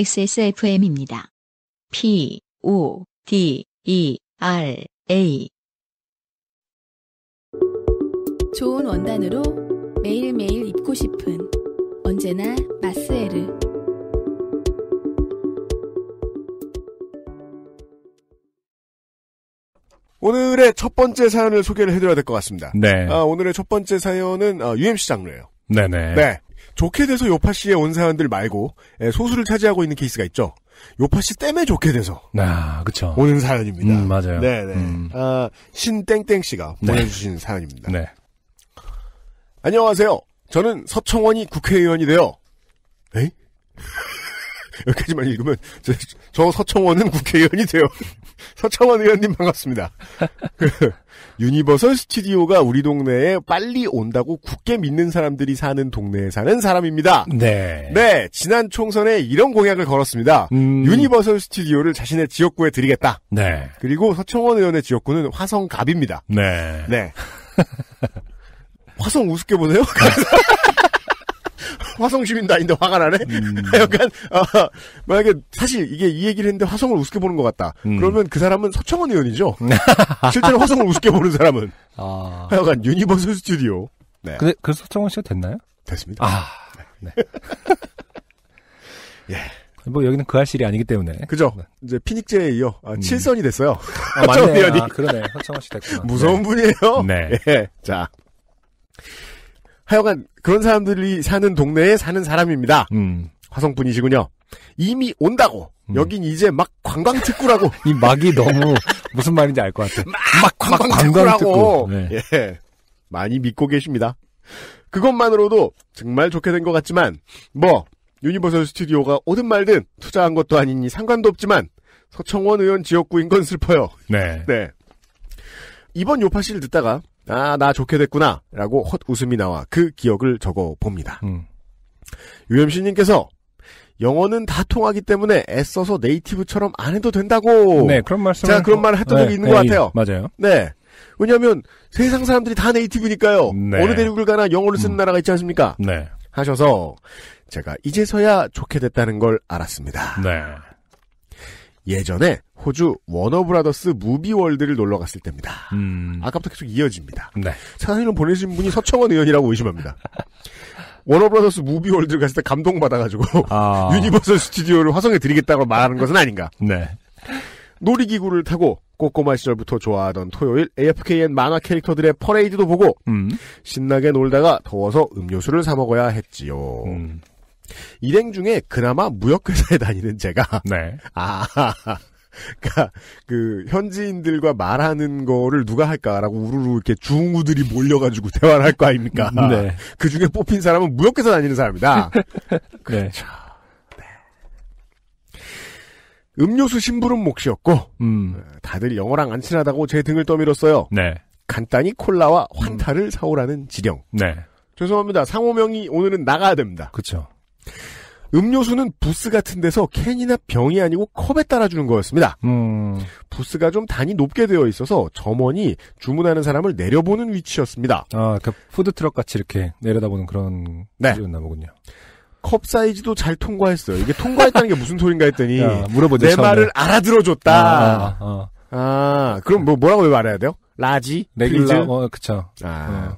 XSFM입니다. P, O, D, E, R, A. 좋은 원단으로 매일매일 입고 싶은 언제나 마스에르. 오늘의 첫 번째 사연을 소개를 해드려야 될 것 같습니다. 네. 아, 오늘의 첫 번째 사연은 아, 어, UMC 장르예요. 네네. 네. 좋게 돼서 요파 씨의 온 사연들 말고 예, 소수를 차지하고 있는 케이스가 있죠. 요파 씨 때문에 좋게 돼서 아, 그쵸. 오는 사연입니다. 음, 맞아요. 네네. 네. 음. 아, 신땡땡 씨가 보내주신 네. 사연입니다. 네. 안녕하세요. 저는 서청원이 국회의원이 되어 에이? 여기까지만 읽으면 저, 저 서청원은 국회의원이 돼요. 서청원 의원님 반갑습니다. 그, 유니버설 스튜디오가 우리 동네에 빨리 온다고 굳게 믿는 사람들이 사는 동네에 사는 사람입니다. 네. 네, 지난 총선에 이런 공약을 걸었습니다. 음... 유니버설 스튜디오를 자신의 지역구에 드리겠다. 네. 그리고 서청원 의원의 지역구는 화성갑입니다. 네. 네. 화성 우습게 보네요. 화성 시민도 인닌데 화가 나네? 음. 약간, 어, 만약에 사실 이게 이 얘기를 했는데 화성을 우습게 보는 것 같다. 음. 그러면 그 사람은 서청원 의원이죠? 실제로 화성을 우습게 보는 사람은. 아. 하여간 유니버스 스튜디오. 네. 근데, 그 서청원 씨가 됐나요? 됐습니다. 아. 네. 네. 예. 뭐 여기는 그 할실이 아니기 때문에. 그죠. 네. 이제 피닉제에 이어 아, 음. 7선이 됐어요. 아, 맞네. 아, 그러네. 허청원 씨 됐구나. 무서운 네. 분이에요. 네. 예. 자. 하여간 그런 사람들이 사는 동네에 사는 사람입니다. 음. 화성분이시군요. 이미 온다고. 음. 여긴 이제 막 관광 특구라고. 이 막이 너무 무슨 말인지 알 것 같아. 막, 막 관광, 관광 특구라고. 네. 예. 많이 믿고 계십니다. 그것만으로도 정말 좋게 된 것 같지만 뭐 유니버설 스튜디오가 오든 말든 투자한 것도 아니니 상관도 없지만 서청원 의원 지역구인 건 슬퍼요. 네. 네. 이번 요파씨를 듣다가 아, 나 좋게 됐구나. 라고 헛웃음이 나와 그 기억을 적어 봅니다. 음. 유엠씨님께서 영어는 다 통하기 때문에 애써서 네이티브처럼 안 해도 된다고. 네, 그런 말씀. 제가 그런 어, 말을 했던 네, 적이 있는 네, 것 같아요. 맞아요. 네. 왜냐하면 세상 사람들이 다 네이티브니까요. 네. 어느 대륙을 가나 영어를 쓰는 음. 나라가 있지 않습니까? 네. 하셔서 제가 이제서야 좋게 됐다는 걸 알았습니다. 네. 예전에 호주 워너브라더스 무비월드를 놀러 갔을 때입니다. 음. 아까부터 계속 이어집니다. 네. 사진을 보내신 분이 서청원 의원이라고 의심합니다. 워너브라더스 무비월드를 갔을 때 감동받아가지고 아. 유니버설 스튜디오를 화성에 드리겠다고 말하는 것은 아닌가. 네. 놀이기구를 타고 꼬꼬마 시절부터 좋아하던 토요일 AFKN 만화 캐릭터들의 퍼레이드도 보고 음. 신나게 놀다가 더워서 음료수를 사 먹어야 했지요. 음. 일행 중에 그나마 무역회사에 다니는 제가 네. 아그까그 그러니까 현지인들과 말하는 거를 누가 할까라고 우르르 이렇게 중우들이 몰려가지고 대화를 할 거 아닙니까? 네. 그 중에 뽑힌 사람은 무역회사 다니는 사람이다. 그 네. 음료수 심부름 몫이었고 음. 어, 다들 영어랑 안 친하다고 제 등을 떠밀었어요. 네. 간단히 콜라와 음. 환타를 음. 사오라는 지령. 네. 죄송합니다. 상호명이 오늘은 나가야 됩니다. 그렇 음료수는 부스 같은 데서 캔이나 병이 아니고 컵에 따라주는 거였습니다. 음. 부스가 좀 단이 높게 되어 있어서 점원이 주문하는 사람을 내려보는 위치였습니다. 아, 그 푸드트럭 같이 이렇게 내려다보는 그런 네. 였나 보군요. 컵 사이즈도 잘 통과했어요. 이게 통과했다는 게 무슨 소린가 했더니 야, 물어보내 말을 알아들어줬다. 아, 아, 아. 아 그럼 뭐 뭐라고 말해야 돼요? 라지, 레귤라, 어, 그쵸. 아.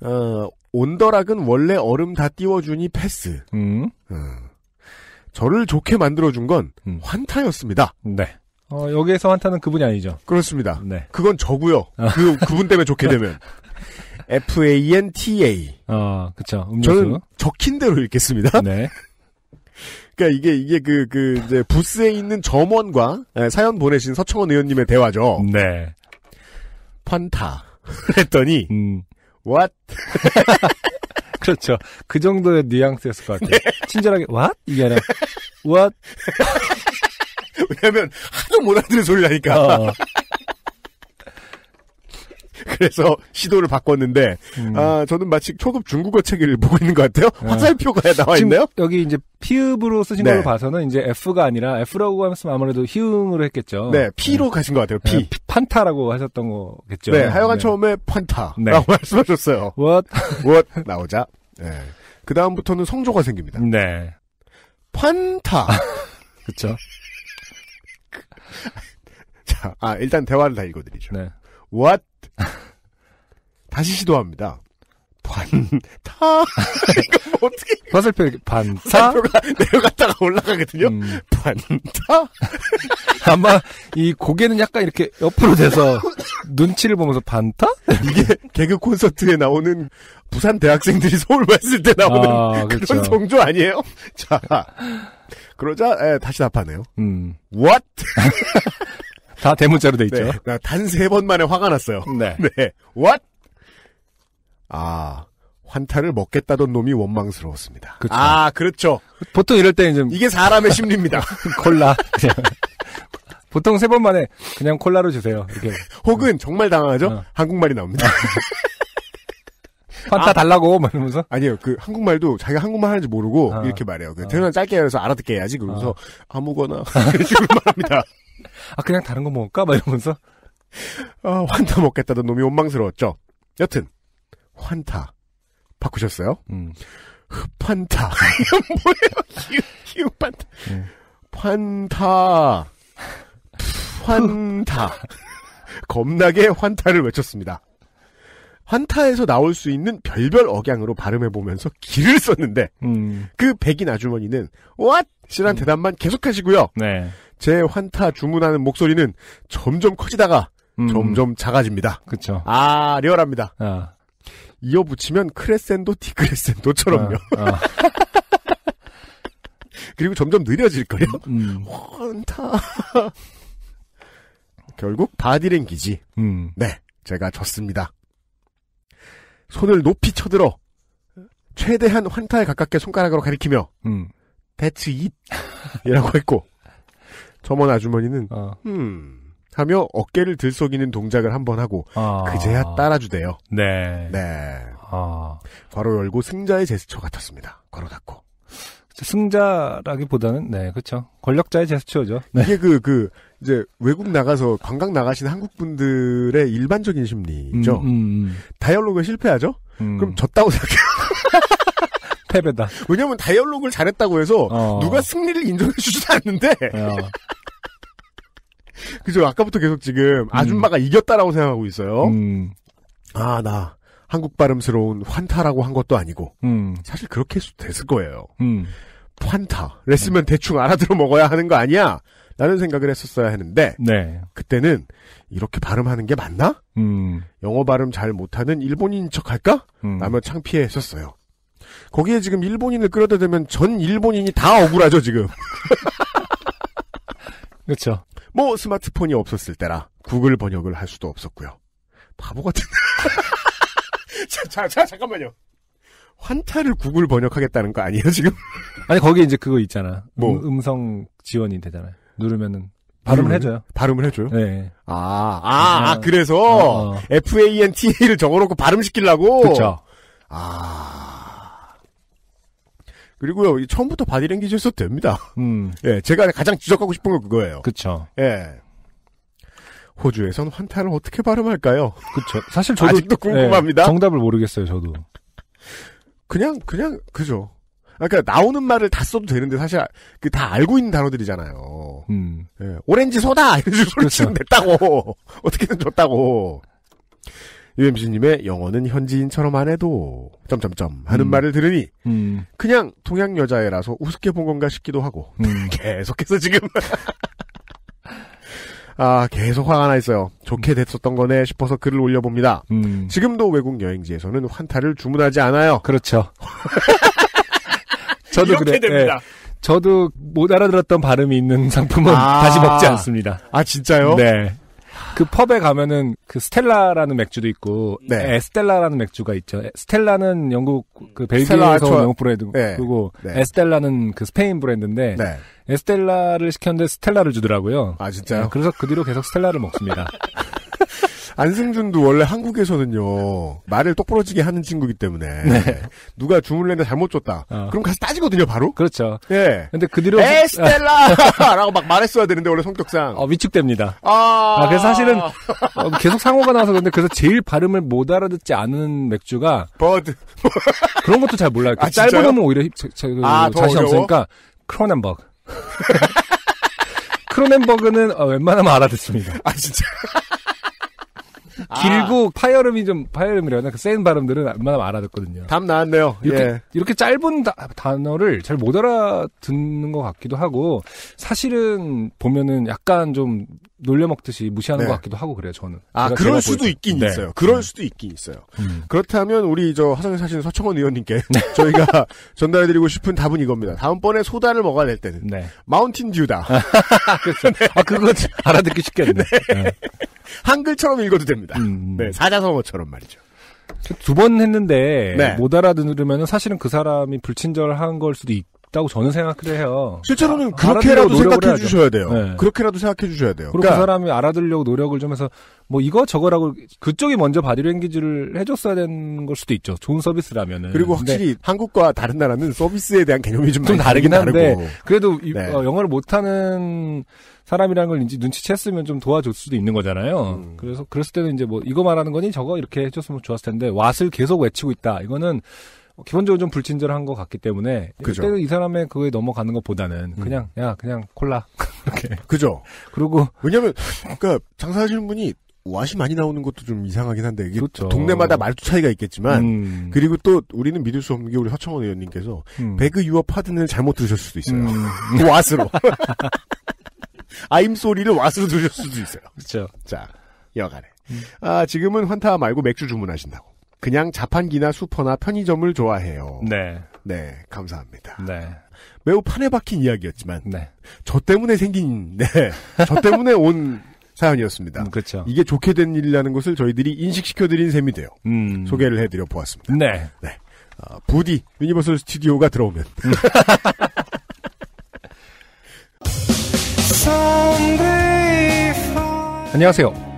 어. 어, 온더락은 원래 얼음 다 띄워주니 패스. 음. 음. 저를 좋게 만들어준 건 음. 환타였습니다. 네. 어, 여기에서 환타는 그분이 아니죠. 그렇습니다. 네. 그건 저고요. 아. 그 그분 때문에 좋게 네. 되면 F A N T A. 아, 그렇죠. 저는 적힌 대로 읽겠습니다. 네. 그러니까 이게 이게 그그 그 이제 부스에 있는 점원과 예, 사연 보내신 서청원 의원님의 대화죠. 네. 환타 했더니 음. what? 그렇죠. 그 정도의 뉘앙스였을 것 같아요. 네. 친절하게 what? 이게 아니라 what? 왜냐면 하도 못 알아듣는 소리라니까. 어. 그래서 시도를 바꿨는데 음. 아 저는 마치 초급 중국어 책을 보고 있는 것 같아요. 네. 화살표가 나와 있네요. 여기 이제 피읍으로 쓰신 네. 걸로 봐서는 이제 F가 아니라 F라고 하면 아무래도 희응으로 했겠죠. 네, P로 네. 가신 것 같아요. P. 네, 판타라고 하셨던 거겠죠. 네, 하여간 네. 처음에 판타라고 네. 말씀하셨어요. What? What 나오자. 네. 그 다음부터는 성조가 생깁니다. 네. 판타. 그렇 자, 아 일단 대화를 다 읽어드리죠. 네. What 다시 시도합니다. 반타 어떻게 화살표 반타 내려갔다가 올라가거든요. 음. 반타 아마 이 고개는 약간 이렇게 옆으로 돼서 눈치를 보면서 반타 이게 개그 콘서트에 나오는 부산 대학생들이 서울 왔을 때 나오는 아, 그런 그렇죠. 정조 아니에요? 자 그러자 에, 예, 다시 답하네요. 음. What 다 대문자로 돼 있죠. 네, 단세 번만에 화가 났어요. 네. 네. What? 아, 환타를 먹겠다던 놈이 원망스러웠습니다. 그렇죠. 아, 그렇죠. 보통 이럴 때는 좀 이게 사람의 심리입니다. 콜라. 보통 세 번만에 그냥 콜라로 주세요. 이렇게. 혹은 정말 당황하죠? 어. 한국말이 나옵니다. 환타 아, 달라고 말하면서 아니요 그 한국말도 자기가 한국말 하는지 모르고 아, 이렇게 말해요. 그 아. 대는 짧게 해서 알아듣게 해야지 그러면서 아. 무거나 이런 식으 말합니다. 아 그냥 다른 거 먹을까? 막 이러면서 아, 환타 먹겠다던 놈이 원망스러웠죠. 여튼 환타 바꾸셨어요? 음. 흡판타 뭐예요? 흡판타 네. 환타 환타 겁나게 환타를 외쳤습니다. 환타에서 나올 수 있는 별별 억양으로 발음해보면서 길을 썼는데, 음. 그 백인 아주머니는, 왓! 실한 음. 대답만 계속하시고요. 네. 제 환타 주문하는 목소리는 점점 커지다가 음. 점점 작아집니다. 그렇죠. 아 리얼합니다. 아. 이어붙이면 크레센도 디크레센도처럼요. 아, 아. 그리고 점점 느려질 거예요. 음, 음. 환타. 결국 바디랭귀지. 음. 네, 제가 졌습니다. 손을 높이 쳐들어 최대한 환타에 가깝게 손가락으로 가리키며 음. That's it 이라고 했고 점원 아주머니는 어. 음 하며 어깨를 들썩이는 동작을 한번 하고 아. 그제야 따라주대요. 네. 네. 아. 괄호 열고 승자의 제스처 같았습니다. 괄호 닫고. 승자라기보다는 네 그렇죠 권력자의 제스처죠. 네. 이게 그그 그 이제 외국 나가서 관광 나가신 한국 분들의 일반적인 심리죠. 음, 음, 음. 다이얼로그 실패하죠. 음. 그럼 졌다고 생각해요. 패배다. 왜냐면 다이얼로그를 잘했다고 해서 어. 누가 승리를 인정해주지도 않는데. 어. 그죠. 아까부터 계속 지금 음. 아줌마가 음. 이겼다라고 생각하고 있어요. 음. 아, 나 한국 발음스러운 환타라고 한 것도 아니고. 음. 사실 그렇게 해서 됐을 거예요. 음. 환타. 랬으면 음. 대충 알아들어 먹어야 하는 거 아니야? 라는 생각을 했었어야 했는데. 네. 그때는 이렇게 발음하는 게 맞나? 영어 발음 잘 못하는 일본인 척 할까? 라며 창피해 했었어요. 거기에 지금 일본인을 끌어다 대면 전 일본인이 다 억울하죠 지금. 그렇죠. 뭐 스마트폰이 없었을 때라 구글 번역을 할 수도 없었고요. 바보 같은. 자, 자, 자, 잠깐만요. 환타를 구글 번역하겠다는 거 아니에요 지금? 아니 거기 이제 그거 있잖아. 음, 뭐 음, 성 지원이 되잖아요. 누르면은 발음을 해줘요. 발음을 해줘요? 네. 아, 아, 아 그래서 어. 어. F A N T A를 적어놓고 발음 시키려고. 그렇죠. 아. 그리고요, 처음부터 바디랭귀지였어도 됩니다. 음. 예, 제가 가장 지적하고 싶은 건 그거예요. 그쵸. 예. 호주에선 환타를 어떻게 발음할까요? 그쵸. 사실 저도. 아직도 네, 궁금합니다. 예, 정답을 모르겠어요, 저도. 그냥, 그냥, 그죠. 아, 그러니까 나오는 말을 다 써도 되는데 사실 그 다 알고 있는 단어들이잖아요. 음. 예, 오렌지 소다 이런 식으로 그렇죠. 치면 됐다고 어떻게든 줬다고. UMC님의 영어는 현지인처럼 안 해도 점점점 하는 음. 말을 들으니 음. 그냥 동양 여자애라서 우습게 본 건가 싶기도 하고 음. 계속해서 지금 아 계속 화가 나 있어요. 좋게 됐었던 거네 싶어서 글을 올려봅니다. 음. 지금도 외국 여행지에서는 환타를 주문하지 않아요. 그렇죠. 저도 그래. 예. 됩니다. 예. 저도 못 알아들었던 발음이 있는 상품은 아~ 다시 먹지 않습니다. 아 진짜요? 네. 그 펍에 가면은 그 스텔라라는 맥주도 있고 네. 에스텔라라는 맥주가 있죠. 스텔라는 영국 그 음. 벨기에에서 영국 브랜드 네. 그리고 네. 에스텔라는 그 스페인 브랜드인데 네. 에스텔라를 시켰는데 스텔라를 주더라고요. 아 진짜요? 네, 그래서 그 뒤로 계속 스텔라를 먹습니다. 안승준도 원래 한국에서는요 말을 똑부러지게 하는 친구기 이 때문에 네. 누가 주문을 했는데 잘못 줬다. 어. 그럼 가서 따지거든요 바로. 그렇죠. 예. 근데 그 뒤로 에스텔라라고 막 말했어야 되는데 원래 성격상 어, 위축됩니다. 아~, 아, 그래서 사실은 어, 계속 상호가 나서 와 근데 그래서 제일 발음을 못 알아듣지 않은 맥주가 버드 그런 것도 잘 몰라요. 그 아, 짧은 음은 오히려 자, 자, 그 아, 자신 없으니까 크로넨버그. 크로넨버그는 어, 웬만하면 알아듣습니다. 아 진짜. 아. 길고 아. 파열음이 좀 파열음이라 나그센 발음들은 얼마나 면 알아듣거든요. 답 나왔네요. 이렇게 예. 이렇게 짧은 다, 단어를 잘 못 알아듣는 것 같기도 하고 사실은 보면은 약간 좀 놀려먹듯이 무시하는 네. 것 같기도 하고 그래요. 저는. 아 그럴 수도 있긴 네. 있어요. 그럴 네. 수도 있긴 있어요. 음. 그렇다면 우리 저 화성에 사시는 서청원 의원님께 네. 저희가 전달해드리고 싶은 답은 이겁니다. 다음번에 소다를 먹어야 될 때는 네. 마운틴 듀다. 그렇죠. 아 그거 네. 알아듣기 쉽겠네. 네. 한글처럼 읽어도 됩니다. 음. 네, 사자성어처럼 말이죠. 두 번 했는데 네. 못 알아들으면 사실은 그 사람이 불친절한 걸 수도 있고 있다고 저는 생각을 해요. 실제로는 아, 그렇게라도 생각해 주셔야 돼요. 네. 그렇게라도 생각해 주셔야 돼요. 그 그러니까 그 사람이 알아들려고 노력을 좀 해서 뭐 이거 저거라고 그쪽이 먼저 바디랭귀지를 해줬어야 되는 걸 수도 있죠. 좋은 서비스라면은. 그리고 확실히 한국과 다른 나라는 서비스에 대한 개념이 좀, 좀 다르긴 한데 다르고. 그래도 네. 어, 영어를 못하는 사람이라는 걸 이제 눈치챘으면 좀 도와줄 수도 있는 거잖아요. 음. 그래서 그랬을 때는 이제 뭐 이거 말하는 거니 저거 이렇게 해줬으면 좋았을 텐데 왓을 계속 외치고 있다. 이거는 뭐 기본적으로 좀 불친절한 것 같기 때문에 그죠. 그때도 이 사람의 그에 넘어가는 것보다는 음. 그냥 야 그냥 콜라 이렇게 그죠. 그리고 왜냐하면 그니까 장사하시는 분이 와시 많이 나오는 것도 좀 이상하긴 한데 이게 그렇죠. 동네마다 말투 차이가 있겠지만 음. 그리고 또 우리는 믿을 수 없는 게 우리 서청원 의원님께서 음. 배그 유어 파드는 잘못 들으셨을 수도 있어요. 음. 와스로 아임 소리를 와스로 들으셨을 수도 있어요. 그렇죠. 자 여간에 음. 아 지금은 환타 말고 맥주 주문하신다고. 그냥 자판기나 슈퍼나 편의점을 좋아해요. 네. 네, 감사합니다. 네. 매우 판에 박힌 이야기였지만, 네. 저 때문에 생긴, 네. 저 때문에 온 사연이었습니다. 음, 그렇죠. 이게 좋게 된 일이라는 것을 저희들이 인식시켜드린 셈이 돼요. 음. 소개를 해드려 보았습니다. 네. 네. 어, 부디 유니버설 스튜디오가 들어오면. 음. 안녕하세요.